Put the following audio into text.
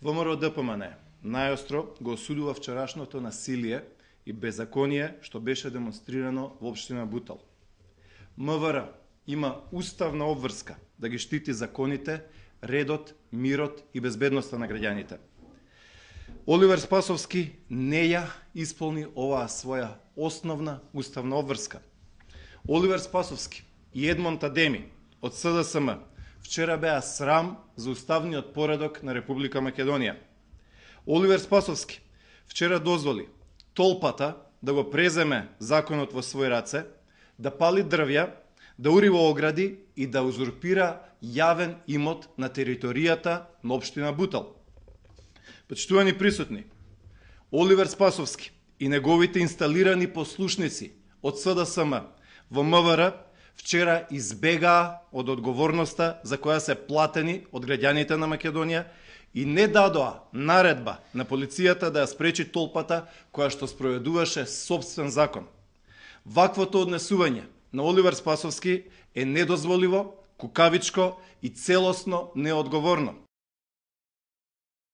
ВМРО ДПМН најостро го осудува вчерашното насилие и беззаконие што беше демонстрирано во општина Бутал. МВР има уставна обврска да ги штити законите, редот, мирот и безбедноста на граѓаните. Оливер Спасовски не ја исполни оваа своја основна уставна обврска. Оливер Спасовски и Едмон Тадеми од СДСМ вчера беа срам за уставниот поредок на Република Македонија. Оливер Спасовски вчера дозволи толпата да го преземе законот во своји раце, да пали дрвја, да ури во огради и да узурпира јавен имот на територијата на општина Бутал. Почитувани присутни, Оливер Спасовски и неговите инсталирани послушници од СДСМ во МВР вчера избега од одговорноста за која се платени од граѓаните на Македонија и не дадоа наредба на полицијата да ја спречи толпата која што спроведуваше собствен закон. Ваквото однесување на Оливер Спасовски е недозволиво, кукавичко и целосно неодговорно.